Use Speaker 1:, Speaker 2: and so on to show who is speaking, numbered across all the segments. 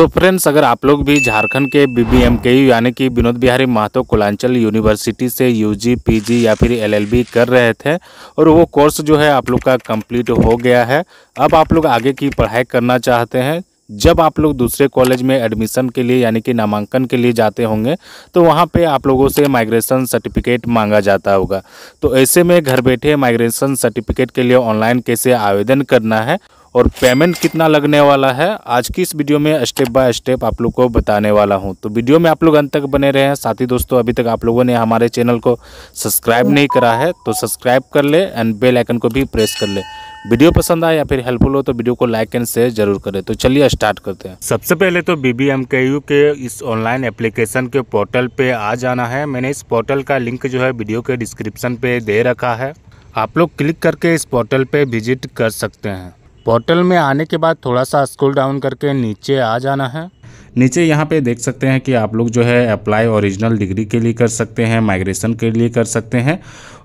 Speaker 1: so friends अगर आप लोग भी झारखंड के बी यानी कि विनोद बिहारी महतो कुलांचल यूनिवर्सिटी से यूजी पीजी या फिर एलएलबी कर रहे थे और वो कोर्स जो है आप लोग का कंप्लीट हो गया है अब आप लोग आगे की पढ़ाई करना चाहते हैं जब आप लोग दूसरे कॉलेज में एडमिशन के लिए यानी कि नामांकन के लिए जाते होंगे तो वहाँ पे आप लोगों से माइग्रेशन सर्टिफिकेट मांगा जाता होगा तो ऐसे में घर बैठे माइग्रेशन सर्टिफिकेट के लिए ऑनलाइन कैसे आवेदन करना है और पेमेंट कितना लगने वाला है आज की इस वीडियो में स्टेप बाय स्टेप आप लोग को बताने वाला हूं तो वीडियो में आप लोग अंत तक बने रहे हैं साथ ही दोस्तों अभी तक आप लोगों ने हमारे चैनल को सब्सक्राइब नहीं करा है तो सब्सक्राइब कर ले एंड बेल आइकन को भी प्रेस कर ले वीडियो पसंद आए या फिर हेल्पफुल हो तो वीडियो को लाइक एंड शेयर जरूर करें तो चलिए स्टार्ट करते हैं सबसे पहले तो B B M K U के इस ऑनलाइन एप्लीकेशन के पोर्टल पर आ जाना है मैंने इस पोर्टल का लिंक जो है वीडियो के डिस्क्रिप्शन पर दे रखा है आप लोग क्लिक करके इस पोर्टल पर विजिट कर सकते हैं पोर्टल में आने के बाद थोड़ा सा स्क्रॉल डाउन करके नीचे आ जाना है नीचे यहाँ पे देख सकते हैं कि आप लोग जो है अप्लाई ओरिजिनल डिग्री के लिए कर सकते हैं माइग्रेशन के लिए कर सकते हैं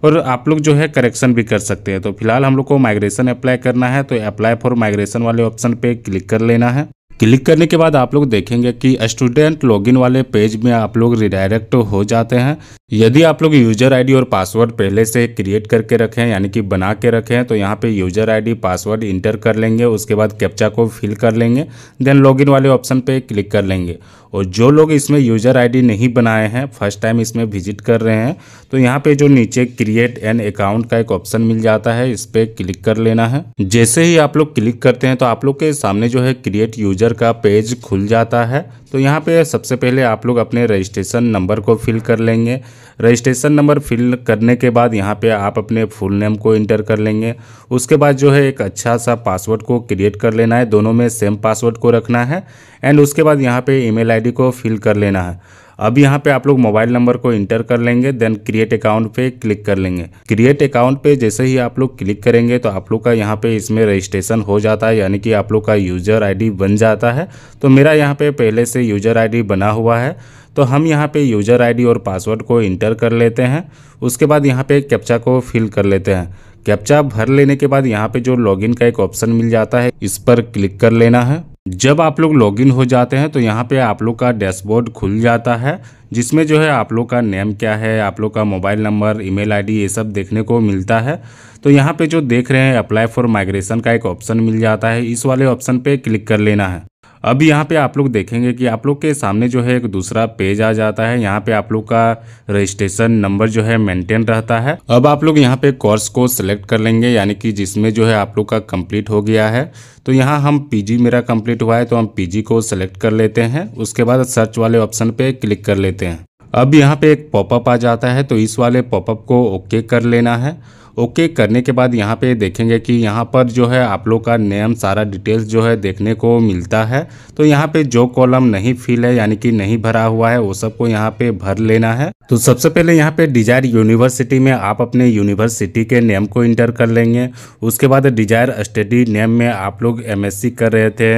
Speaker 1: और आप लोग जो है करेक्शन भी कर सकते हैं तो फिलहाल हम लोग को माइग्रेशन अप्लाई करना है तो अप्लाई फॉर माइग्रेशन वाले ऑप्शन पे क्लिक कर लेना है क्लिक करने के बाद आप लोग देखेंगे कि स्टूडेंट लॉगिन वाले पेज में आप लोग रिडायरेक्ट हो जाते हैं यदि आप लोग यूजर आईडी और पासवर्ड पहले से क्रिएट करके रखें यानी कि बना के रखें तो यहाँ पे यूजर आईडी पासवर्ड इंटर कर लेंगे उसके बाद कैप्चा को फिल कर लेंगे देन लॉगिन वाले ऑप्शन पे क्लिक कर लेंगे और जो लोग इसमें यूजर आईडी नहीं बनाए हैं फर्स्ट टाइम इसमें विजिट कर रहे हैं तो यहाँ पे जो नीचे क्रिएट एन अकाउंट का एक ऑप्शन मिल जाता है इस पर क्लिक कर लेना है जैसे ही आप लोग क्लिक करते हैं तो आप लोग के सामने जो है क्रिएट यूजर का पेज खुल जाता है तो यहाँ पे सबसे पहले आप लोग अपने रजिस्ट्रेशन नंबर को फिल कर लेंगे रजिस्ट्रेशन नंबर फिल करने के बाद यहाँ पे आप अपने फुल नेम को इंटर कर लेंगे उसके बाद जो है एक अच्छा सा पासवर्ड को क्रिएट कर लेना है दोनों में सेम पासवर्ड को रखना है एंड उसके बाद यहाँ पे ईमेल आईडी को फिल कर लेना है अब यहाँ पे आप लोग मोबाइल नंबर को इंटर कर लेंगे देन क्रिएट अकाउंट पे क्लिक कर लेंगे क्रिएट अकाउंट पे जैसे ही आप लोग क्लिक करेंगे तो आप लोग का यहाँ पे इसमें रजिस्ट्रेशन हो जाता है यानी कि आप लोग का यूजर आईडी बन जाता है तो मेरा यहाँ पे पहले से यूजर आईडी बना हुआ है तो हम यहाँ पे यूजर आई और पासवर्ड को इंटर कर लेते हैं उसके बाद यहाँ पे कैप्चा को फिल कर लेते हैं कैप्चा भर लेने के बाद यहाँ पे जो लॉगिन का एक ऑप्शन मिल जाता है इस पर क्लिक कर लेना है जब आप लोग लॉगिन हो जाते हैं तो यहाँ पे आप लोग का डैशबोर्ड खुल जाता है जिसमें जो है आप लोग का नेम क्या है आप लोग का मोबाइल नंबर ईमेल आईडी ये सब देखने को मिलता है तो यहाँ पे जो देख रहे हैं अप्लाई फॉर माइग्रेशन का एक ऑप्शन मिल जाता है इस वाले ऑप्शन पे क्लिक कर लेना है अब यहाँ पे आप लोग देखेंगे कि आप लोग के सामने जो है एक दूसरा पेज आ जाता है यहाँ पे आप लोग का रजिस्ट्रेशन नंबर जो है मेंटेन रहता है अब आप लोग यहाँ पे कोर्स को सिलेक्ट कर लेंगे यानी कि जिसमें जो है आप लोग का कंप्लीट हो गया है तो यहाँ हम पीजी मेरा कंप्लीट हुआ है तो हम पीजी को सिलेक्ट कर लेते हैं उसके बाद सर्च वाले ऑप्शन पे क्लिक कर लेते हैं अब यहाँ पे एक पॉपअप आ जाता है तो इस वाले पॉपअप को ओके कर लेना है ओके करने के बाद यहाँ पे देखेंगे कि यहाँ पर जो है आप लोग का नेम सारा डिटेल्स जो है देखने को मिलता है तो यहाँ पे जो कॉलम नहीं फिल है यानी कि नहीं भरा हुआ है वो सबको यहाँ पे भर लेना है तो सबसे पहले यहाँ पे डिजायर यूनिवर्सिटी में आप अपने यूनिवर्सिटी के नेम को इंटर कर लेंगे उसके बाद डिजायर स्टडी नेम में आप लोग एम कर रहे थे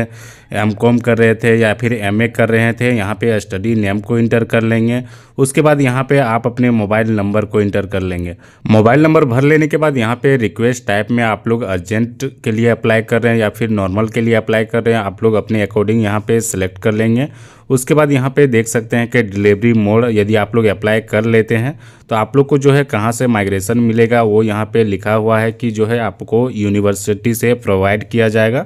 Speaker 1: एम कॉम कर रहे थे या फिर एम ए कर रहे थे यहाँ पे स्टडी नेम को इंटर कर लेंगे उसके बाद यहाँ पे आप अपने मोबाइल नंबर को इंटर कर लेंगे मोबाइल नंबर भर लेने के बाद यहाँ पे रिक्वेस्ट टाइप में आप लोग अर्जेंट के लिए अप्लाई कर रहे हैं या फिर नॉर्मल के लिए अप्लाई कर रहे हैं आप लोग अपने अकॉर्डिंग यहाँ पे सिलेक्ट कर लेंगे उसके बाद यहाँ पे देख सकते हैं कि डिलीवरी मोड यदि आप लोग अप्लाई कर लेते हैं तो आप लोग को जो है कहाँ से माइग्रेशन मिलेगा वो यहाँ पे लिखा हुआ है कि जो है आपको यूनिवर्सिटी से प्रोवाइड किया जाएगा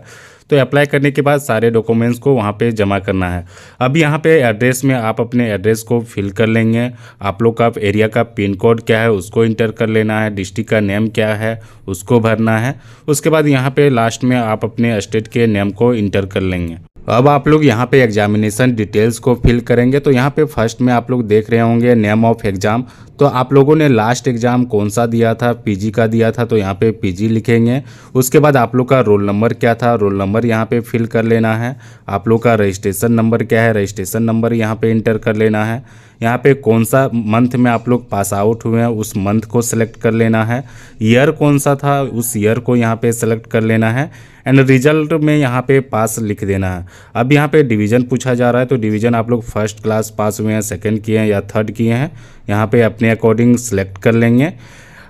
Speaker 1: तो अप्लाई करने के बाद सारे डॉक्यूमेंट्स को वहाँ पर जमा करना है अब यहाँ पर एड्रेस में आप अपने एड्रेस को फिल कर लेंगे आप लोग का एरिया का पिन कोड क्या है उसको इंटर कर लेना है डिस्ट्रिक्ट का नेम क्या है उसको भरना है उसके बाद यहाँ पर लास्ट में आप अपने स्टेट के नेम को इंटर कर लेंगे अब आप लोग यहाँ पे एग्जामिनेशन डिटेल्स को फिल करेंगे तो यहाँ पे फर्स्ट में आप लोग देख रहे होंगे नेम ऑफ एग्ज़ाम तो आप लोगों ने लास्ट एग्ज़ाम कौन सा दिया था पीजी का दिया था तो यहाँ पे पीजी लिखेंगे उसके बाद आप लोग का रोल नंबर क्या था रोल नंबर यहाँ पे फिल कर लेना है आप लोग का रजिस्ट्रेशन नंबर क्या है रजिस्ट्रेशन नंबर यहाँ पर इंटर कर लेना है यहाँ पे कौन सा मंथ में आप लोग पास आउट हुए हैं उस मंथ को सिलेक्ट कर लेना है ईयर कौन सा था उस ईयर को यहाँ पे सिलेक्ट कर लेना है एंड रिजल्ट में यहाँ पे पास लिख देना है अब यहाँ पे डिवीजन पूछा जा रहा है तो डिवीजन आप लोग फर्स्ट क्लास पास हुए हैं सेकेंड किए हैं या थर्ड किए हैं यहाँ पर अपने अकॉर्डिंग सेलेक्ट कर लेंगे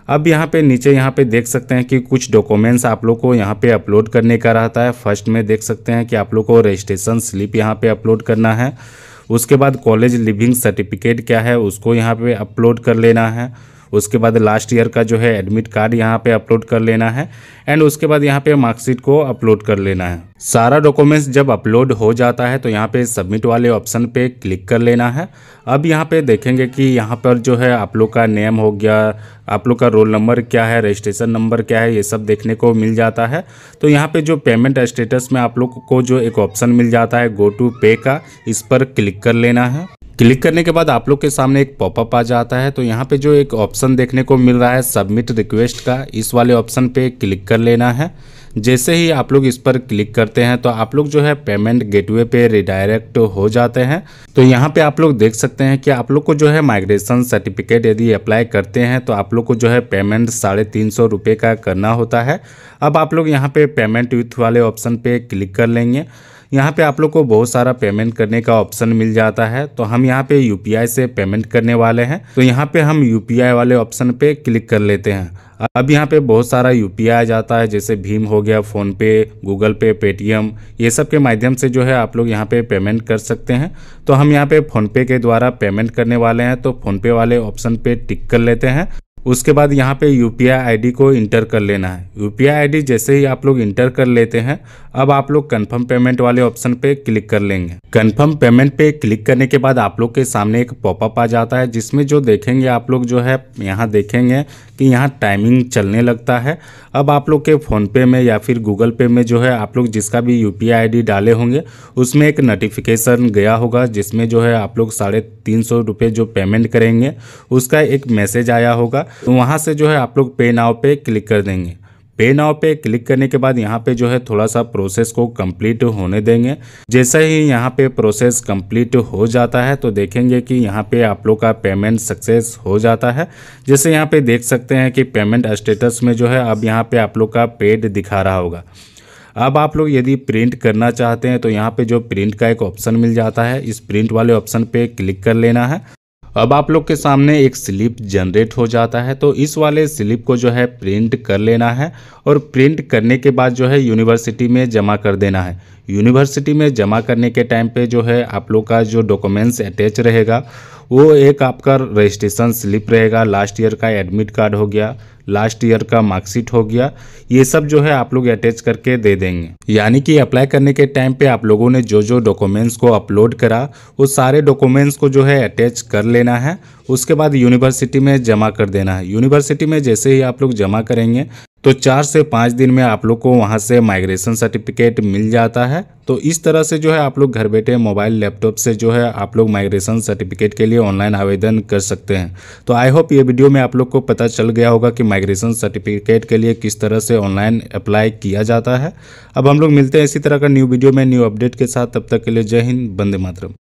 Speaker 1: अब यहाँ पे नीचे यहाँ पे देख सकते हैं कि कुछ डॉक्यूमेंट्स आप लोग को यहाँ पे अपलोड करने का रहता है फर्स्ट में देख सकते हैं कि आप लोग को रजिस्ट्रेशन स्लिप यहाँ पे अपलोड करना है उसके बाद कॉलेज लिविंग सर्टिफिकेट क्या है उसको यहाँ पे अपलोड कर लेना है उसके बाद लास्ट ईयर का जो है एडमिट कार्ड यहाँ पे अपलोड कर लेना है एंड उसके बाद यहाँ पे मार्कशीट को अपलोड कर लेना है सारा डॉक्यूमेंट्स जब अपलोड हो जाता है तो यहाँ पे सबमिट वाले ऑप्शन पे क्लिक कर लेना है अब यहाँ पे देखेंगे कि यहाँ पर जो है आप लोग का नेम हो गया आप लोग का रोल नंबर क्या है रजिस्ट्रेशन नंबर क्या है ये सब देखने को मिल जाता है तो यहाँ पे जो पेमेंट स्टेटस में आप लोग को जो एक ऑप्शन मिल जाता है गो टू पे का इस पर क्लिक कर लेना है क्लिक करने के बाद आप लोग के सामने एक पॉपअप आ जाता है तो यहाँ पे जो एक ऑप्शन देखने को मिल रहा है सबमिट रिक्वेस्ट का इस वाले ऑप्शन पे क्लिक कर लेना है जैसे ही आप लोग इस पर क्लिक करते हैं तो आप लोग जो है पेमेंट गेटवे पे रिडायरेक्ट हो जाते हैं तो यहाँ पे आप लोग देख सकते हैं कि आप लोग को जो है माइग्रेशन सर्टिफिकेट यदि अप्लाई करते हैं तो आप लोग को जो है पेमेंट साढ़े तीन सौ रुपये का करना होता है अब आप लोग यहाँ पे पेमेंट विथ वाले ऑप्शन पे क्लिक कर लेंगे यहाँ पे आप लोग को बहुत सारा पेमेंट करने का ऑप्शन मिल जाता है तो हम यहाँ पे यू से पेमेंट करने वाले हैं तो यहाँ पे हम यू वाले ऑप्शन पे क्लिक कर लेते हैं अब यहाँ पे बहुत सारा यू आ जाता है जैसे भीम हो गया फ़ोनपे गूगल पे पेटीएम ये सब के माध्यम से जो है आप लोग यहाँ पे पेमेंट कर सकते हैं तो हम यहाँ पे फ़ोनपे के द्वारा पेमेंट करने वाले हैं तो फ़ोनपे वाले ऑप्शन पे टिक कर लेते हैं उसके बाद यहाँ पे यू पी को इंटर कर लेना है यू पी जैसे ही आप लोग इंटर कर लेते हैं अब आप लोग कन्फर्म पेमेंट वाले ऑप्शन पे क्लिक कर लेंगे कन्फर्म पेमेंट पे क्लिक करने के बाद आप लोग के सामने एक पॉपअप आ जाता है जिसमें जो देखेंगे आप लोग जो है यहाँ देखेंगे कि यहाँ टाइमिंग चलने लगता है अब आप लोग के फ़ोनपे में या फिर गूगल पे में जो है आप लोग जिसका भी यू पी डाले होंगे उसमें एक नोटिफिकेशन गया होगा जिसमें जो है आप लोग साढ़े तीन सौ रुपये जो पेमेंट करेंगे उसका एक मैसेज आया होगा तो वहाँ से जो है आप लोग पे नाव पे क्लिक कर देंगे पे नाव पे क्लिक करने के बाद यहाँ पे जो है थोड़ा सा प्रोसेस को कंप्लीट होने देंगे जैसे ही यहाँ पे प्रोसेस कंप्लीट हो जाता है तो देखेंगे कि यहाँ पे आप लोग का पेमेंट सक्सेस हो जाता है जैसे यहाँ पे देख सकते हैं कि पेमेंट स्टेटस में जो है अब यहाँ पे आप लोग का पेड दिखा रहा होगा अब आप लोग यदि प्रिंट करना चाहते हैं तो यहाँ पे जो प्रिंट का एक ऑप्शन मिल जाता है इस प्रिंट वाले ऑप्शन पे क्लिक कर लेना है अब आप लोग के सामने एक स्लिप जनरेट हो जाता है तो इस वाले स्लिप को जो है प्रिंट कर लेना है और प्रिंट करने के बाद जो है यूनिवर्सिटी में जमा कर देना है यूनिवर्सिटी में जमा करने के टाइम पे जो है आप लोग का जो डॉक्यूमेंट्स अटैच रहेगा वो एक आपका रजिस्ट्रेशन स्लिप रहेगा लास्ट ईयर का एडमिट कार्ड हो गया लास्ट ईयर का मार्कशीट हो गया ये सब जो है आप लोग अटैच करके दे देंगे यानी कि अप्लाई करने के टाइम पे आप लोगों ने जो जो डॉक्यूमेंट्स को अपलोड करा वो सारे डॉक्यूमेंट्स को जो है अटैच कर लेना है उसके बाद यूनिवर्सिटी में जमा कर देना है यूनिवर्सिटी में जैसे ही आप लोग जमा करेंगे तो चार से पाँच दिन में आप लोग को वहाँ से माइग्रेशन सर्टिफिकेट मिल जाता है तो इस तरह से जो है आप लोग घर बैठे मोबाइल लैपटॉप से जो है आप लोग माइग्रेशन सर्टिफिकेट के लिए ऑनलाइन आवेदन कर सकते हैं तो आई होप ये वीडियो में आप लोग को पता चल गया होगा कि माइग्रेशन सर्टिफिकेट के लिए किस तरह से ऑनलाइन अप्लाई किया जाता है अब हम लोग मिलते हैं इसी तरह का न्यू वीडियो में न्यू अपडेट के साथ तब तक के लिए जय हिंद बंदे मातरम